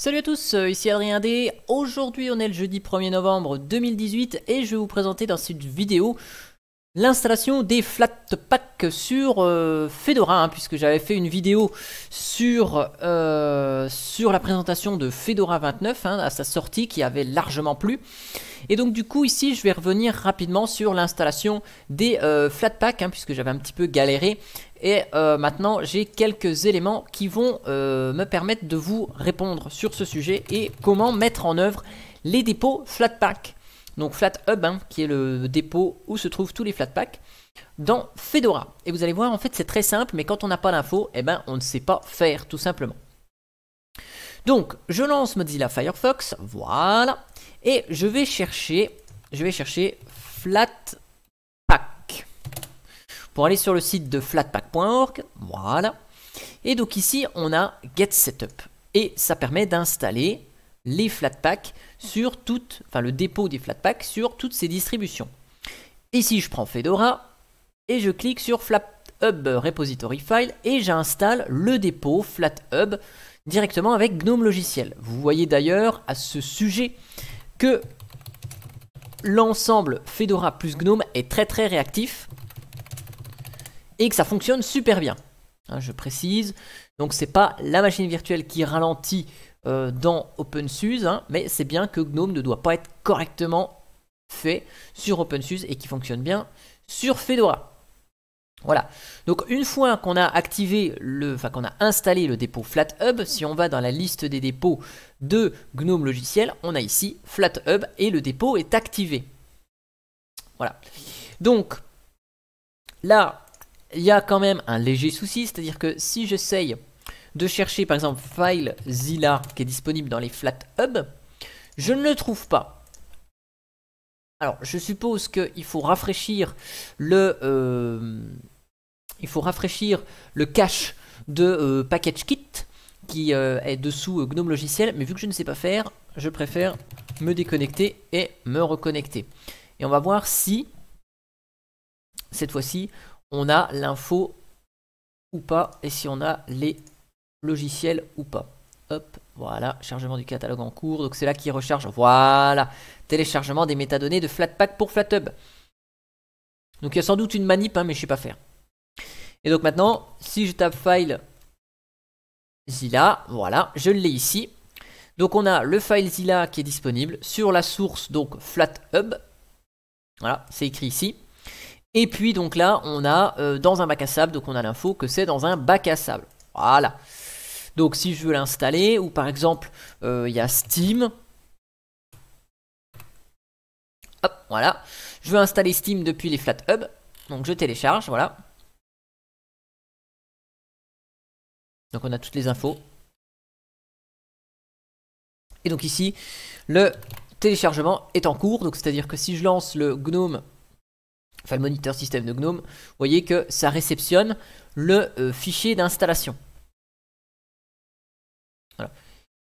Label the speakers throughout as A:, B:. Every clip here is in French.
A: Salut à tous, euh, ici Adrien D. Aujourd'hui on est le jeudi 1er novembre 2018 et je vais vous présenter dans cette vidéo l'installation des flatpacks sur euh, Fedora, hein, puisque j'avais fait une vidéo sur, euh, sur la présentation de Fedora 29 hein, à sa sortie qui avait largement plu. Et donc du coup ici je vais revenir rapidement sur l'installation des euh, flatpacks hein, puisque j'avais un petit peu galéré. Et maintenant j'ai quelques éléments qui vont me permettre de vous répondre sur ce sujet et comment mettre en œuvre les dépôts pack donc Flat hein, qui est le dépôt où se trouvent tous les flatpacks, dans Fedora. Et vous allez voir, en fait, c'est très simple, mais quand on n'a pas d'infos, eh ben, on ne sait pas faire, tout simplement. Donc, je lance Mozilla Firefox, voilà, et je vais chercher, je vais chercher Flatpak pour aller sur le site de flatpack.org voilà. Et donc ici, on a Get Setup et ça permet d'installer les flatpacks sur toutes, enfin le dépôt des flatpacks sur toutes ces distributions. Ici, je prends Fedora et je clique sur FlatHub Repository File et j'installe le dépôt FlatHub directement avec GNOME Logiciel. Vous voyez d'ailleurs à ce sujet que l'ensemble Fedora plus GNOME est très très réactif et que ça fonctionne super bien. Hein, je précise, donc c'est pas la machine virtuelle qui ralentit euh, dans OpenSUSE, hein, mais c'est bien que GNOME ne doit pas être correctement fait sur OpenSUSE et qui fonctionne bien sur Fedora. Voilà. Donc une fois qu'on a activé le, enfin qu'on a installé le dépôt FlatHub, si on va dans la liste des dépôts de GNOME logiciel, on a ici FlatHub et le dépôt est activé. Voilà. Donc là, il y a quand même un léger souci, c'est-à-dire que si j'essaye de chercher par exemple file FileZilla qui est disponible dans les flat hub je ne le trouve pas. Alors, je suppose qu'il faut rafraîchir le, euh, il faut rafraîchir le cache de euh, package PackageKit qui euh, est dessous GNOME Logiciel, mais vu que je ne sais pas faire, je préfère me déconnecter et me reconnecter. Et on va voir si, cette fois-ci, on a l'info ou pas, et si on a les logiciel ou pas. Hop, voilà, chargement du catalogue en cours. Donc c'est là qu'il recharge. Voilà, téléchargement des métadonnées de Flatpak pour FlatHub. Donc il y a sans doute une manip, hein, mais je sais pas faire. Et donc maintenant, si je tape file Zilla, voilà, je l'ai ici. Donc on a le file Zilla qui est disponible sur la source, donc FlatHub. Voilà, c'est écrit ici. Et puis donc là, on a euh, dans un bac à sable, donc on a l'info que c'est dans un bac à sable. Voilà. Donc si je veux l'installer, ou par exemple, euh, il y a Steam. Hop, voilà. Je veux installer Steam depuis les flat
B: FlatHub. Donc je télécharge, voilà.
A: Donc on a toutes les infos. Et donc ici, le téléchargement est en cours. Donc c'est-à-dire que si je lance le GNOME, enfin le moniteur système de GNOME, vous voyez que ça réceptionne le euh, fichier d'installation.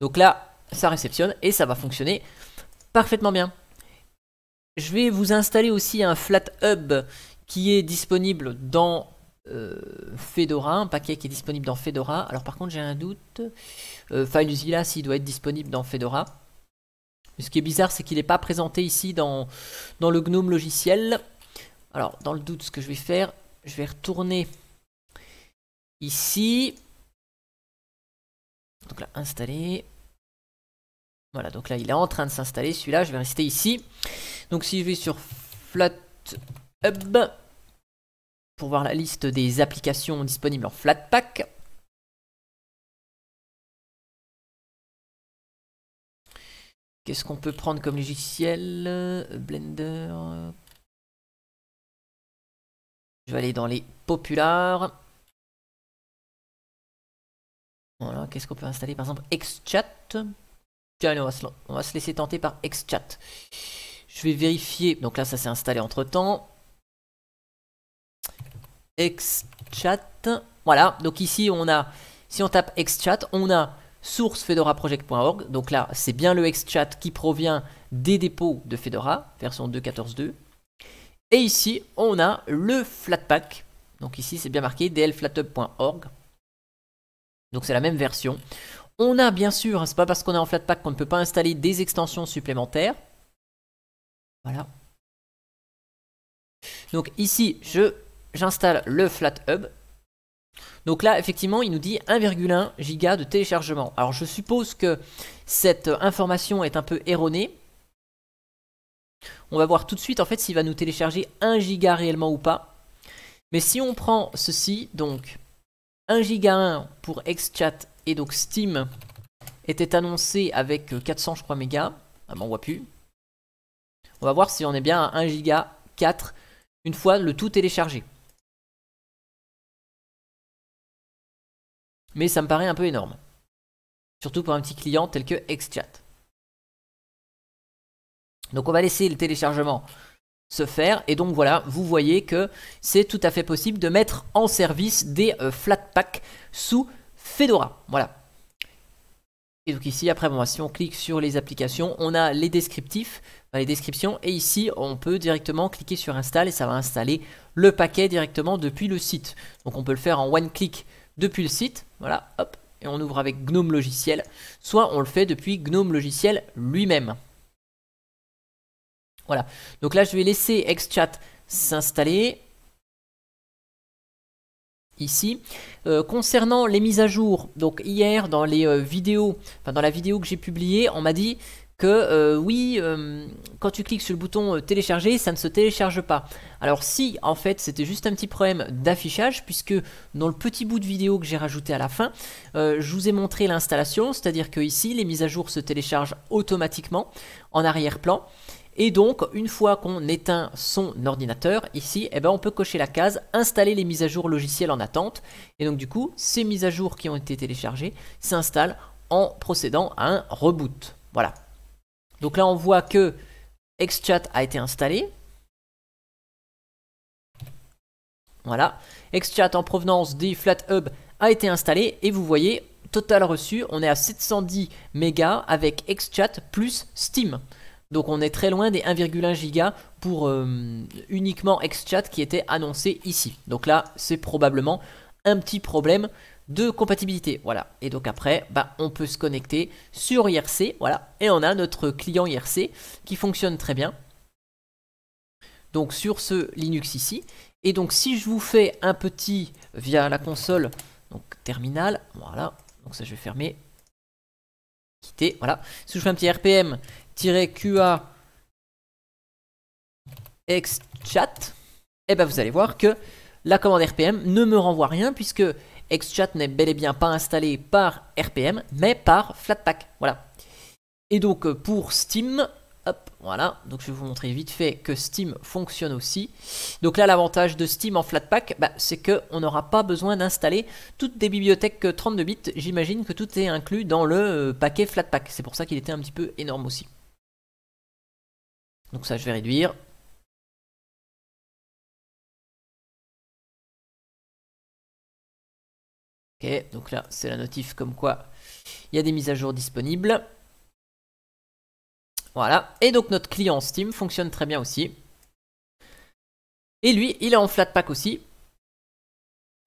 A: Donc là, ça réceptionne et ça va fonctionner parfaitement bien. Je vais vous installer aussi un flat hub qui est disponible dans euh, Fedora, un paquet qui est disponible dans Fedora. Alors par contre j'ai un doute, euh, FileZilla s'il doit être disponible dans Fedora. ce qui est bizarre c'est qu'il n'est pas présenté ici dans, dans le GNOME logiciel. Alors dans le doute ce que je vais faire, je vais retourner ici donc là, installer. Voilà, donc là, il est en train de s'installer. Celui-là, je vais rester ici. Donc si je vais sur FlatHub, pour voir la liste des applications disponibles en Flatpak,
B: Qu'est-ce qu'on peut prendre comme logiciel Blender. Je vais aller dans les populaires.
A: Voilà, qu'est-ce qu'on peut installer Par exemple, Xchat. Tiens, on va, se, laisser tenter par Xchat. Je vais vérifier. Donc là, ça s'est installé entre temps. Xchat. Voilà, donc ici, on a. Si on tape Xchat, on a source fedoraproject.org. Donc là, c'est bien le Xchat qui provient des dépôts de Fedora, version 2.14.2. Et ici, on a le Flatpak. Donc ici, c'est bien marqué dlflatup.org. Donc c'est la même version. On a bien sûr, ce hein, c'est pas parce qu'on est en Flatpak qu'on ne peut pas installer des extensions supplémentaires. Voilà. Donc ici, j'installe le FlatHub. Donc là, effectivement, il nous dit 1,1 giga de téléchargement. Alors je suppose que cette euh, information est un peu erronée. On va voir tout de suite en fait s'il va nous télécharger 1 giga réellement ou pas. Mais si on prend ceci, donc 1 giga pour Xchat et donc Steam était annoncé avec 400 je crois mégas. Ah on plus. On va voir si on est bien à 1 giga 4 une
B: fois le tout téléchargé.
A: Mais ça me paraît un peu énorme. Surtout pour un petit client tel que Xchat. Donc on va laisser le téléchargement se faire. Et donc voilà, vous voyez que c'est tout à fait possible de mettre en service des euh, flat packs sous Fedora. Voilà. Et donc ici, après, bon, si on clique sur les applications, on a les descriptifs, les descriptions, et ici, on peut directement cliquer sur Install et ça va installer le paquet directement depuis le site. Donc on peut le faire en one click depuis le site, voilà, hop, et on ouvre avec GNOME logiciel, soit on le fait depuis GNOME logiciel lui-même. Voilà. Donc là, je vais laisser Xchat s'installer. Ici. Euh, concernant les mises à jour, donc hier dans les euh, vidéos, dans la vidéo que j'ai publiée, on m'a dit que euh, oui, quand tu cliques sur le bouton télécharger, ça ne se télécharge pas. Alors si, en fait, c'était juste un petit problème d'affichage, puisque dans le petit bout de vidéo que j'ai rajouté à la fin, je vous ai montré l'installation, c'est-à-dire que ici, les mises à jour se téléchargent automatiquement en arrière-plan. Et donc, une fois qu'on éteint son ordinateur, ici, eh ben, on peut cocher la case « Installer les mises à jour logicielles en attente ». Et donc, du coup, ces mises à jour qui ont été téléchargées s'installent en procédant à un reboot. Voilà. Donc là, on voit que Xchat a été installé. Voilà. Xchat en provenance des FlatHub a été installé. Et vous voyez, total reçu, on est à 710 mégas avec Xchat plus Steam. Donc on est très loin des 1,1 giga pour euh, uniquement XChat qui était annoncé ici. Donc là, c'est probablement un petit problème de compatibilité. Voilà. Et donc après, bah, on peut se connecter sur IRC. Voilà. Et on a notre client IRC qui fonctionne très bien. Donc sur ce Linux ici. Et donc si je vous fais un petit via la console, donc terminal, voilà. Donc ça je vais fermer voilà. Si je fais un petit rpm-qa xchat, et eh ben vous allez voir que la commande rpm ne me renvoie rien puisque xchat n'est bel et bien pas installé par rpm mais par flatpak. Voilà. Et donc euh, pour Steam, Hop, voilà. Donc je vais vous montrer vite fait que Steam fonctionne aussi. Donc là, l'avantage de Steam en Flatpak, bah, c'est qu'on n'aura pas besoin d'installer toutes des bibliothèques 32 euh, bits. J'imagine que tout est inclus dans le euh, paquet Flatpak. C'est pour ça qu'il était un petit peu énorme aussi. Donc ça, je vais réduire.
B: Ok, donc là,
A: c'est la notif comme quoi il y a des mises à jour disponibles. Voilà. Et donc notre client Steam fonctionne très bien aussi. Et lui, il est en Flatpak aussi.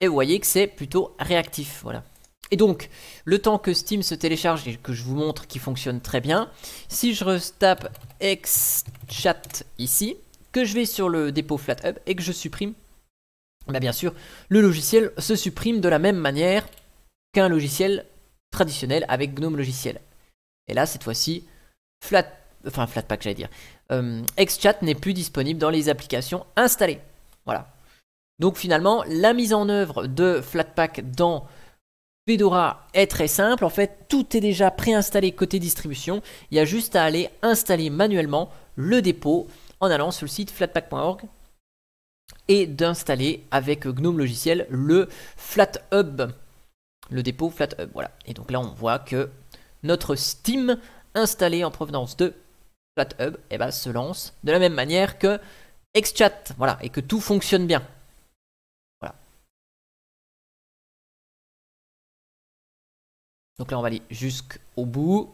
A: Et vous voyez que c'est plutôt réactif. Voilà. Et donc, le temps que Steam se télécharge et que je vous montre qu'il fonctionne très bien, si je restape Xchat ici, que je vais sur le dépôt FlatHub et que je supprime, bah bien sûr, le logiciel se supprime de la même manière qu'un logiciel traditionnel avec GNOME logiciel. Et là, cette fois-ci, flat enfin Flatpak j'allais dire, euh, Xchat n'est plus disponible dans les applications installées. Voilà. Donc finalement, la mise en œuvre de Flatpak dans Fedora est très simple. En fait, tout est déjà préinstallé côté distribution. Il y a juste à aller installer manuellement le dépôt en allant sur le site flatpak.org et d'installer avec GNOME logiciel le FlatHub. Le dépôt FlatHub, voilà. Et donc là, on voit que notre Steam installé en provenance de FlatHub eh ben, se lance de la même manière que XChat, voilà, et que tout
B: fonctionne bien. Voilà. Donc là, on va aller jusqu'au bout.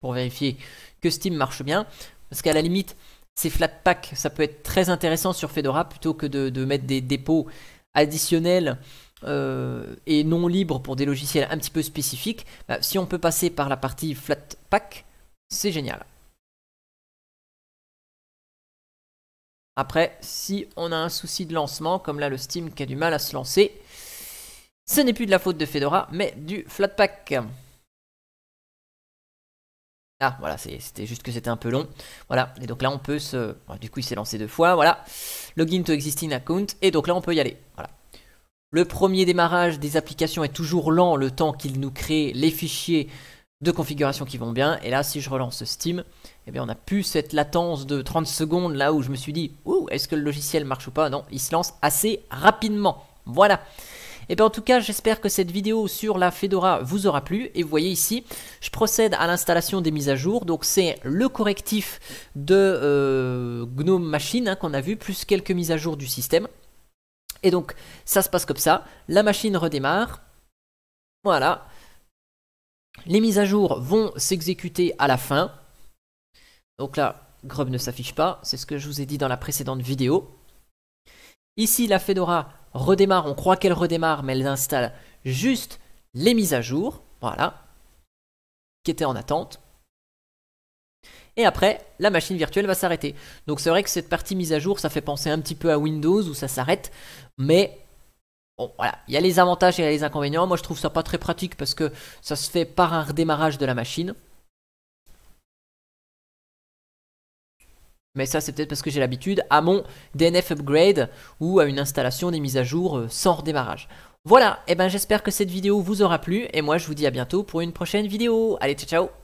A: Pour vérifier que Steam marche bien. Parce qu'à la limite, ces Flatpak, ça peut être très intéressant sur Fedora plutôt que de mettre des dépôts additionnels euh, et non libre pour des logiciels un petit peu spécifiques, bah, si on peut passer par la partie Flatpak, c'est génial. Après, si on a un souci de lancement, comme là le Steam qui a du mal à se lancer, ce n'est plus de la faute de Fedora, mais du Flatpak. Ah, voilà, c'était juste que c'était un peu long. Voilà, et donc là on peut se... Bah, du coup il s'est lancé deux fois, voilà. Login to existing account, et donc là on peut y aller. Voilà. Le premier démarrage des applications est toujours lent, le temps qu'il nous crée les fichiers de configuration qui vont bien. Et là, si je relance Steam, eh bien, on a plus cette latence de 30 secondes là où je me suis dit, est-ce que le logiciel marche ou pas Non, il se lance assez rapidement. Voilà. Et eh bien en tout cas, j'espère que cette vidéo sur la Fedora vous aura plu. Et vous voyez ici, je procède à l'installation des mises à jour. Donc c'est le correctif de euh, GNOME Machine hein, qu'on a vu, plus quelques mises à jour du système. Et donc, ça se passe comme ça. La machine redémarre. Voilà. Les mises à jour vont s'exécuter à la fin. Donc là, Grub ne s'affiche pas. C'est ce que je vous ai dit dans la précédente vidéo. Ici, la Fedora redémarre. On croit qu'elle redémarre, mais elle installe juste les mises à jour. Voilà. Qui étaient en attente et après la machine virtuelle va s'arrêter. Donc c'est vrai que cette partie mise à jour, ça fait penser un petit peu à Windows où ça s'arrête, mais Bon, voilà, il y a les avantages et il y a les inconvénients. Moi, je trouve ça pas très pratique parce que ça se fait par un redémarrage de la machine. Mais ça, c'est peut-être parce que j'ai l'habitude à mon DNF upgrade ou à une installation des mises à jour euh, sans redémarrage. Voilà, et eh ben j'espère que cette vidéo vous aura plu et moi je vous dis à bientôt pour une prochaine vidéo. Allez, ciao ciao